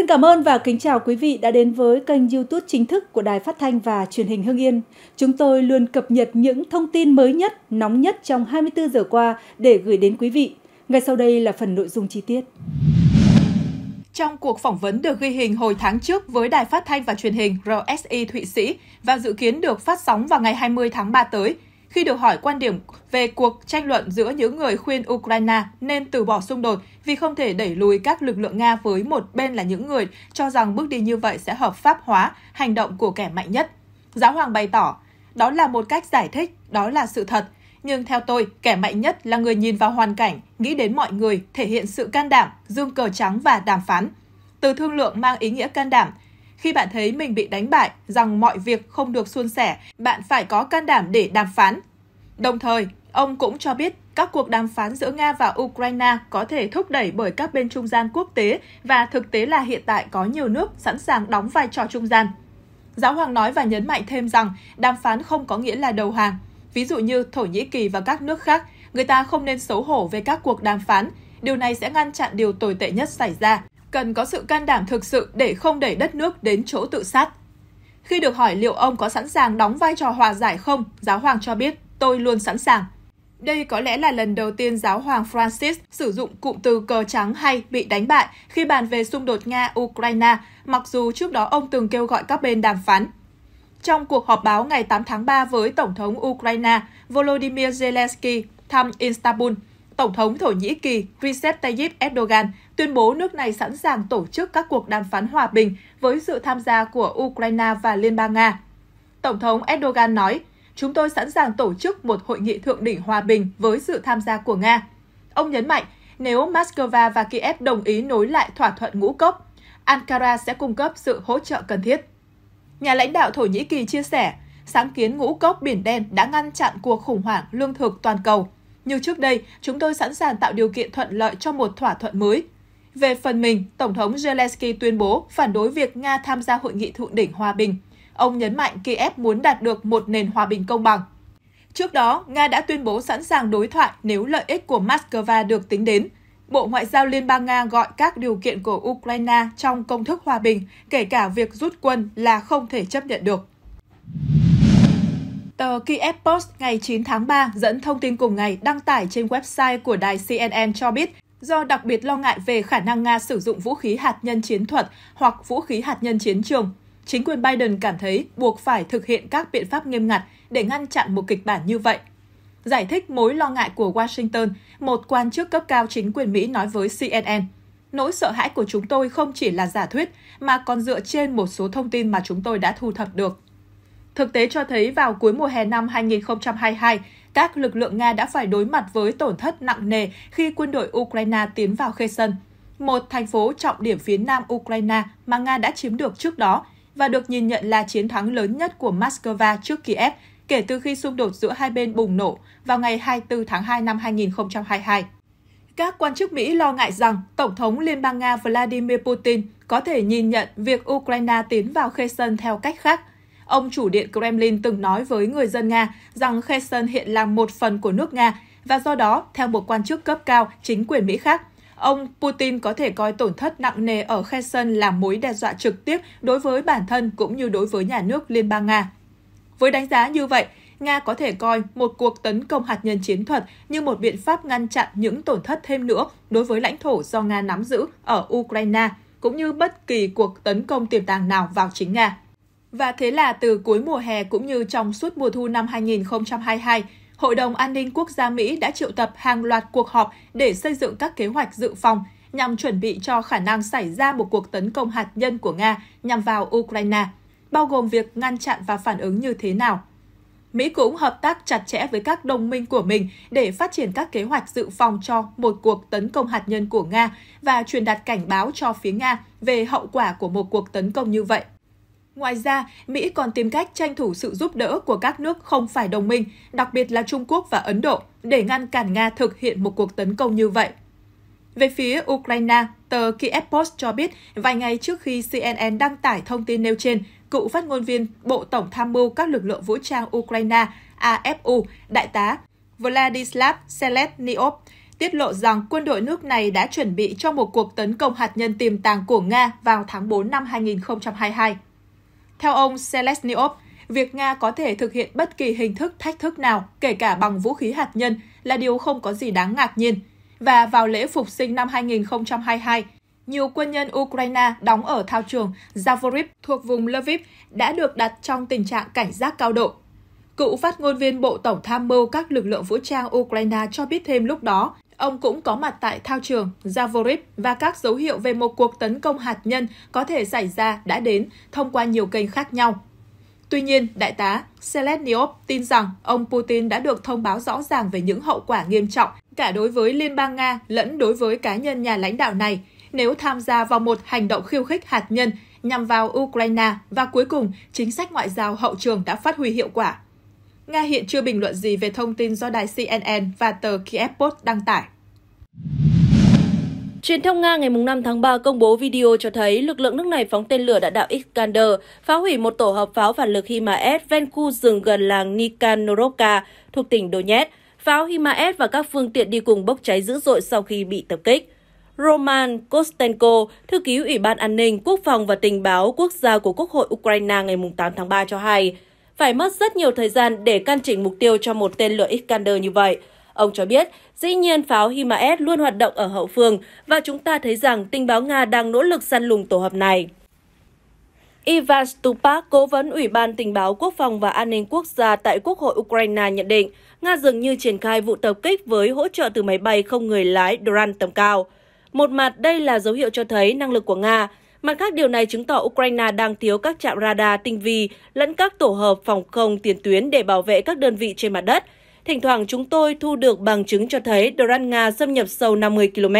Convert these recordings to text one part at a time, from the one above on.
Xin cảm ơn và kính chào quý vị đã đến với kênh YouTube chính thức của Đài Phát thanh và Truyền hình Hưng Yên. Chúng tôi luôn cập nhật những thông tin mới nhất, nóng nhất trong 24 giờ qua để gửi đến quý vị. Ngay sau đây là phần nội dung chi tiết. Trong cuộc phỏng vấn được ghi hình hồi tháng trước với Đài Phát thanh và Truyền hình RSI Thụy Sĩ và dự kiến được phát sóng vào ngày 20 tháng 3 tới, khi được hỏi quan điểm về cuộc tranh luận giữa những người khuyên Ukraine nên từ bỏ xung đột vì không thể đẩy lùi các lực lượng Nga với một bên là những người cho rằng bước đi như vậy sẽ hợp pháp hóa hành động của kẻ mạnh nhất. Giáo hoàng bày tỏ, đó là một cách giải thích, đó là sự thật. Nhưng theo tôi, kẻ mạnh nhất là người nhìn vào hoàn cảnh, nghĩ đến mọi người, thể hiện sự can đảm, dương cờ trắng và đàm phán. Từ thương lượng mang ý nghĩa can đảm, khi bạn thấy mình bị đánh bại, rằng mọi việc không được suôn sẻ, bạn phải có can đảm để đàm phán, Đồng thời, ông cũng cho biết các cuộc đàm phán giữa Nga và Ukraine có thể thúc đẩy bởi các bên trung gian quốc tế và thực tế là hiện tại có nhiều nước sẵn sàng đóng vai trò trung gian. Giáo hoàng nói và nhấn mạnh thêm rằng đàm phán không có nghĩa là đầu hàng. Ví dụ như Thổ Nhĩ Kỳ và các nước khác, người ta không nên xấu hổ về các cuộc đàm phán. Điều này sẽ ngăn chặn điều tồi tệ nhất xảy ra. Cần có sự can đảm thực sự để không đẩy đất nước đến chỗ tự sát. Khi được hỏi liệu ông có sẵn sàng đóng vai trò hòa giải không, giáo hoàng cho biết tôi luôn sẵn sàng. Đây có lẽ là lần đầu tiên giáo hoàng Francis sử dụng cụm từ cờ trắng hay bị đánh bại khi bàn về xung đột Nga-Ukraine, mặc dù trước đó ông từng kêu gọi các bên đàm phán. Trong cuộc họp báo ngày 8 tháng 3 với Tổng thống Ukraine Volodymyr Zelensky thăm Istanbul, Tổng thống Thổ Nhĩ Kỳ Recep Tayyip Erdogan tuyên bố nước này sẵn sàng tổ chức các cuộc đàm phán hòa bình với sự tham gia của Ukraine và Liên bang Nga. Tổng thống Erdogan nói chúng tôi sẵn sàng tổ chức một hội nghị thượng đỉnh hòa bình với sự tham gia của Nga. Ông nhấn mạnh, nếu Moscow và Kiev đồng ý nối lại thỏa thuận ngũ cốc, Ankara sẽ cung cấp sự hỗ trợ cần thiết. Nhà lãnh đạo Thổ Nhĩ Kỳ chia sẻ, sáng kiến ngũ cốc Biển Đen đã ngăn chặn cuộc khủng hoảng lương thực toàn cầu. Như trước đây, chúng tôi sẵn sàng tạo điều kiện thuận lợi cho một thỏa thuận mới. Về phần mình, Tổng thống Zelensky tuyên bố phản đối việc Nga tham gia hội nghị thượng đỉnh hòa bình – Ông nhấn mạnh Kiev muốn đạt được một nền hòa bình công bằng. Trước đó, Nga đã tuyên bố sẵn sàng đối thoại nếu lợi ích của Moscow được tính đến. Bộ Ngoại giao Liên bang Nga gọi các điều kiện của Ukraine trong công thức hòa bình, kể cả việc rút quân là không thể chấp nhận được. Tờ Kiev Post ngày 9 tháng 3 dẫn thông tin cùng ngày đăng tải trên website của đài CNN cho biết do đặc biệt lo ngại về khả năng Nga sử dụng vũ khí hạt nhân chiến thuật hoặc vũ khí hạt nhân chiến trường chính quyền Biden cảm thấy buộc phải thực hiện các biện pháp nghiêm ngặt để ngăn chặn một kịch bản như vậy. Giải thích mối lo ngại của Washington, một quan chức cấp cao chính quyền Mỹ nói với CNN, nỗi sợ hãi của chúng tôi không chỉ là giả thuyết mà còn dựa trên một số thông tin mà chúng tôi đã thu thập được. Thực tế cho thấy vào cuối mùa hè năm 2022, các lực lượng Nga đã phải đối mặt với tổn thất nặng nề khi quân đội Ukraine tiến vào Kherson, một thành phố trọng điểm phía nam Ukraine mà Nga đã chiếm được trước đó và được nhìn nhận là chiến thắng lớn nhất của Moscow trước Kiev kể từ khi xung đột giữa hai bên bùng nổ vào ngày 24 tháng 2 năm 2022. Các quan chức Mỹ lo ngại rằng Tổng thống Liên bang Nga Vladimir Putin có thể nhìn nhận việc Ukraine tiến vào Kherson theo cách khác. Ông chủ điện Kremlin từng nói với người dân Nga rằng Kherson hiện là một phần của nước Nga và do đó, theo một quan chức cấp cao chính quyền Mỹ khác, ông Putin có thể coi tổn thất nặng nề ở Kherson là mối đe dọa trực tiếp đối với bản thân cũng như đối với nhà nước Liên bang Nga. Với đánh giá như vậy, Nga có thể coi một cuộc tấn công hạt nhân chiến thuật như một biện pháp ngăn chặn những tổn thất thêm nữa đối với lãnh thổ do Nga nắm giữ ở Ukraine, cũng như bất kỳ cuộc tấn công tiềm tàng nào vào chính Nga. Và thế là từ cuối mùa hè cũng như trong suốt mùa thu năm 2022, Hội đồng An ninh Quốc gia Mỹ đã triệu tập hàng loạt cuộc họp để xây dựng các kế hoạch dự phòng nhằm chuẩn bị cho khả năng xảy ra một cuộc tấn công hạt nhân của Nga nhằm vào Ukraine, bao gồm việc ngăn chặn và phản ứng như thế nào. Mỹ cũng hợp tác chặt chẽ với các đồng minh của mình để phát triển các kế hoạch dự phòng cho một cuộc tấn công hạt nhân của Nga và truyền đạt cảnh báo cho phía Nga về hậu quả của một cuộc tấn công như vậy. Ngoài ra, Mỹ còn tìm cách tranh thủ sự giúp đỡ của các nước không phải đồng minh, đặc biệt là Trung Quốc và Ấn Độ, để ngăn cản Nga thực hiện một cuộc tấn công như vậy. Về phía Ukraine, tờ Kiev Post cho biết vài ngày trước khi CNN đăng tải thông tin nêu trên, cựu phát ngôn viên Bộ Tổng tham mưu các lực lượng vũ trang Ukraine AFU, Đại tá Vladislav Selesnyov, tiết lộ rằng quân đội nước này đã chuẩn bị cho một cuộc tấn công hạt nhân tiềm tàng của Nga vào tháng 4 năm 2022. Theo ông Selesnyov, việc Nga có thể thực hiện bất kỳ hình thức thách thức nào, kể cả bằng vũ khí hạt nhân, là điều không có gì đáng ngạc nhiên. Và vào lễ phục sinh năm 2022, nhiều quân nhân Ukraine đóng ở thao trường Zavorib thuộc vùng Lviv đã được đặt trong tình trạng cảnh giác cao độ. Cựu phát ngôn viên Bộ Tổng tham mưu các lực lượng vũ trang Ukraine cho biết thêm lúc đó Ông cũng có mặt tại thao trường Zavorib và các dấu hiệu về một cuộc tấn công hạt nhân có thể xảy ra đã đến thông qua nhiều kênh khác nhau. Tuy nhiên, đại tá Selesnyov tin rằng ông Putin đã được thông báo rõ ràng về những hậu quả nghiêm trọng cả đối với Liên bang Nga lẫn đối với cá nhân nhà lãnh đạo này nếu tham gia vào một hành động khiêu khích hạt nhân nhằm vào Ukraine và cuối cùng chính sách ngoại giao hậu trường đã phát huy hiệu quả. Nga hiện chưa bình luận gì về thông tin do đài CNN và tờ Kiev Post đăng tải. Truyền thông Nga ngày 5 tháng 3 công bố video cho thấy lực lượng nước này phóng tên lửa đạn đạo Iskander, phá hủy một tổ hợp pháo phản lực HIMARS ven khu rừng gần làng Nikanorovka thuộc tỉnh Donetsk. Pháo HIMARS và các phương tiện đi cùng bốc cháy dữ dội sau khi bị tập kích. Roman Kostenko, thư ký Ủy ban An ninh, Quốc phòng và Tình báo Quốc gia của Quốc hội Ukraine ngày 8 tháng 3 cho hay, phải mất rất nhiều thời gian để căn chỉnh mục tiêu cho một tên lửa Iskander như vậy. Ông cho biết, dĩ nhiên pháo HIMARS luôn hoạt động ở hậu phương và chúng ta thấy rằng tình báo Nga đang nỗ lực săn lùng tổ hợp này. Ivan Stupak, cố vấn Ủy ban Tình báo Quốc phòng và An ninh Quốc gia tại Quốc hội Ukraine nhận định, Nga dường như triển khai vụ tập kích với hỗ trợ từ máy bay không người lái Duran tầm cao. Một mặt, đây là dấu hiệu cho thấy năng lực của Nga Mặt khác, điều này chứng tỏ Ukraine đang thiếu các trạm radar tinh vi lẫn các tổ hợp phòng không tiền tuyến để bảo vệ các đơn vị trên mặt đất. Thỉnh thoảng chúng tôi thu được bằng chứng cho thấy Doran Nga xâm nhập sâu 50 km.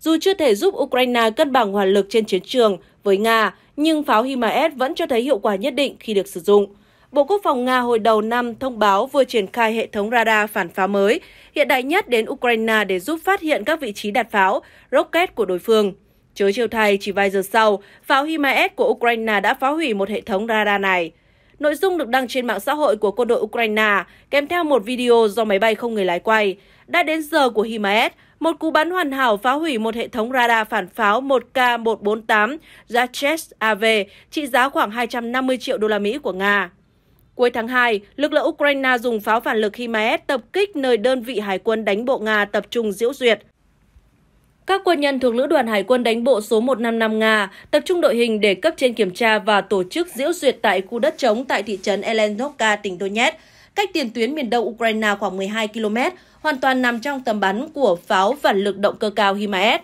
Dù chưa thể giúp Ukraine cân bằng hoàn lực trên chiến trường với Nga, nhưng pháo HIMARS vẫn cho thấy hiệu quả nhất định khi được sử dụng. Bộ Quốc phòng Nga hồi đầu năm thông báo vừa triển khai hệ thống radar phản phá mới, hiện đại nhất đến Ukraine để giúp phát hiện các vị trí đặt pháo, rocket của đối phương. Chớ chiều thay, chỉ vài giờ sau, pháo HIMARS của Ukraine đã phá hủy một hệ thống radar này. Nội dung được đăng trên mạng xã hội của quân đội Ukraine kèm theo một video do máy bay không người lái quay. Đã đến giờ của HIMARS, một cú bắn hoàn hảo phá hủy một hệ thống radar phản pháo 1K148 Zaches AV trị giá khoảng 250 triệu đô la Mỹ của Nga. Cuối tháng 2, lực lượng Ukraine dùng pháo phản lực HIMARS tập kích nơi đơn vị hải quân đánh bộ Nga tập trung diễu duyệt. Các quân nhân thuộc Lữ đoàn Hải quân đánh bộ số 155 Nga tập trung đội hình để cấp trên kiểm tra và tổ chức diễu duyệt tại khu đất trống tại thị trấn Elenovka, tỉnh Donetsk, cách tiền tuyến miền đông Ukraine khoảng 12 km, hoàn toàn nằm trong tầm bắn của pháo và lực động cơ cao HIMARS.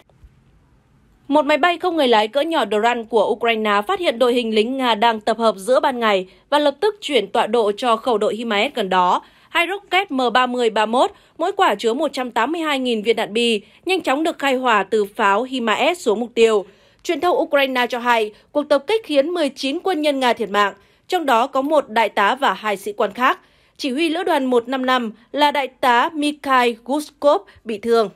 Một máy bay không người lái cỡ nhỏ Doran của Ukraine phát hiện đội hình lính Nga đang tập hợp giữa ban ngày và lập tức chuyển tọa độ cho khẩu đội HIMARS gần đó. Hai rocket M30-31, mỗi quả chứa 182.000 viên đạn bi, nhanh chóng được khai hỏa từ pháo HIMARS xuống mục tiêu. Truyền thông Ukraine cho hay, cuộc tập kích khiến 19 quân nhân Nga thiệt mạng, trong đó có một đại tá và hai sĩ quan khác. Chỉ huy lữ đoàn 155 là đại tá Mikhail Guskov bị thương.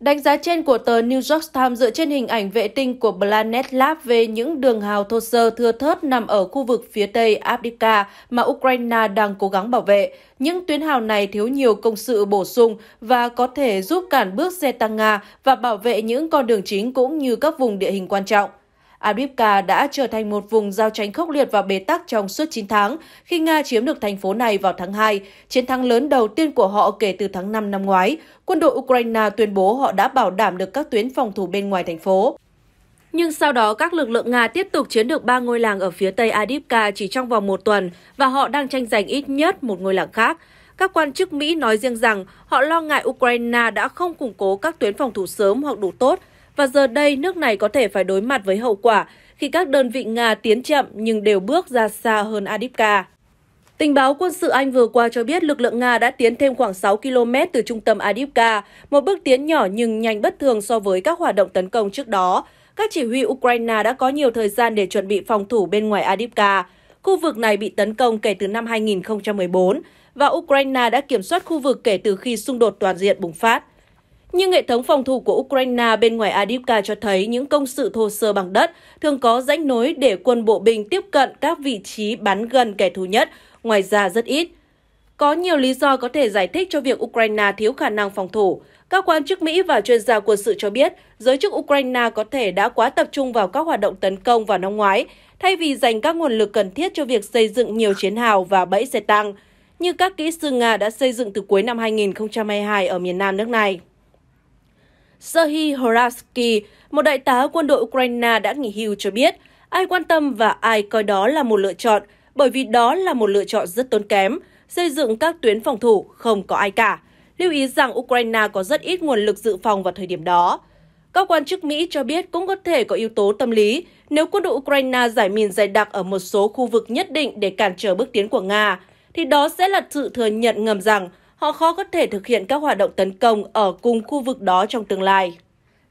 Đánh giá trên của tờ New York Times dựa trên hình ảnh vệ tinh của Planet Lab về những đường hào thô sơ thưa thớt nằm ở khu vực phía tây Abdika mà Ukraine đang cố gắng bảo vệ. Những tuyến hào này thiếu nhiều công sự bổ sung và có thể giúp cản bước xe tăng Nga và bảo vệ những con đường chính cũng như các vùng địa hình quan trọng. Avdiivka đã trở thành một vùng giao tranh khốc liệt và bế tắc trong suốt 9 tháng khi Nga chiếm được thành phố này vào tháng 2, chiến thắng lớn đầu tiên của họ kể từ tháng 5 năm ngoái. Quân đội Ukraine tuyên bố họ đã bảo đảm được các tuyến phòng thủ bên ngoài thành phố. Nhưng sau đó, các lực lượng Nga tiếp tục chiếm được ba ngôi làng ở phía tây Adivka chỉ trong vòng một tuần và họ đang tranh giành ít nhất một ngôi làng khác. Các quan chức Mỹ nói riêng rằng họ lo ngại Ukraine đã không củng cố các tuyến phòng thủ sớm hoặc đủ tốt và giờ đây nước này có thể phải đối mặt với hậu quả khi các đơn vị Nga tiến chậm nhưng đều bước ra xa hơn Adipka. Tình báo quân sự Anh vừa qua cho biết lực lượng Nga đã tiến thêm khoảng 6 km từ trung tâm Adivka, một bước tiến nhỏ nhưng nhanh bất thường so với các hoạt động tấn công trước đó. Các chỉ huy Ukraine đã có nhiều thời gian để chuẩn bị phòng thủ bên ngoài Adivka. Khu vực này bị tấn công kể từ năm 2014 và Ukraine đã kiểm soát khu vực kể từ khi xung đột toàn diện bùng phát. Nhưng hệ thống phòng thủ của Ukraine bên ngoài Adivka cho thấy những công sự thô sơ bằng đất thường có rãnh nối để quân bộ binh tiếp cận các vị trí bắn gần kẻ thù nhất, ngoài ra rất ít. Có nhiều lý do có thể giải thích cho việc Ukraine thiếu khả năng phòng thủ. Các quan chức Mỹ và chuyên gia quân sự cho biết, giới chức Ukraine có thể đã quá tập trung vào các hoạt động tấn công vào năm ngoái, thay vì dành các nguồn lực cần thiết cho việc xây dựng nhiều chiến hào và bẫy xe tăng, như các kỹ sư Nga đã xây dựng từ cuối năm 2022 ở miền nam nước này. Serhiy Horaski, một đại tá quân đội Ukraine đã nghỉ hưu cho biết, ai quan tâm và ai coi đó là một lựa chọn, bởi vì đó là một lựa chọn rất tốn kém, xây dựng các tuyến phòng thủ không có ai cả. Lưu ý rằng Ukraine có rất ít nguồn lực dự phòng vào thời điểm đó. Các quan chức Mỹ cho biết cũng có thể có yếu tố tâm lý nếu quân đội Ukraine giải mìn dày đặc ở một số khu vực nhất định để cản trở bước tiến của Nga, thì đó sẽ là sự thừa nhận ngầm rằng họ khó có thể thực hiện các hoạt động tấn công ở cùng khu vực đó trong tương lai.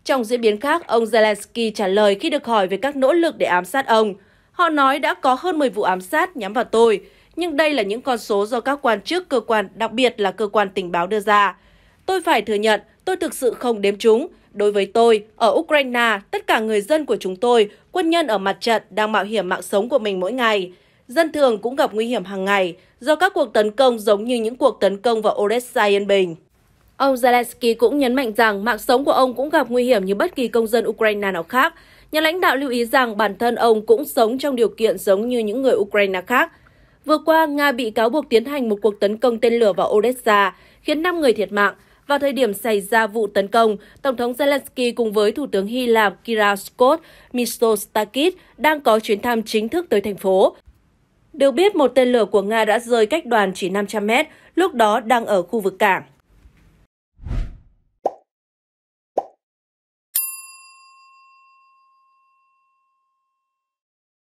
Trong diễn biến khác, ông Zelensky trả lời khi được hỏi về các nỗ lực để ám sát ông. Họ nói đã có hơn 10 vụ ám sát nhắm vào tôi, nhưng đây là những con số do các quan chức cơ quan, đặc biệt là cơ quan tình báo đưa ra. Tôi phải thừa nhận, tôi thực sự không đếm chúng. Đối với tôi, ở Ukraine, tất cả người dân của chúng tôi, quân nhân ở mặt trận đang mạo hiểm mạng sống của mình mỗi ngày dân thường cũng gặp nguy hiểm hàng ngày do các cuộc tấn công giống như những cuộc tấn công vào Odessa yên bình. Ông Zelensky cũng nhấn mạnh rằng mạng sống của ông cũng gặp nguy hiểm như bất kỳ công dân Ukraine nào khác. Nhà lãnh đạo lưu ý rằng bản thân ông cũng sống trong điều kiện giống như những người Ukraine khác. Vừa qua, Nga bị cáo buộc tiến hành một cuộc tấn công tên lửa vào Odessa, khiến 5 người thiệt mạng. Vào thời điểm xảy ra vụ tấn công, Tổng thống Zelensky cùng với Thủ tướng Hy Lạp Kyriakos Mitsotakis đang có chuyến thăm chính thức tới thành phố. Được biết, một tên lửa của Nga đã rơi cách đoàn chỉ 500 mét, lúc đó đang ở khu vực cảng.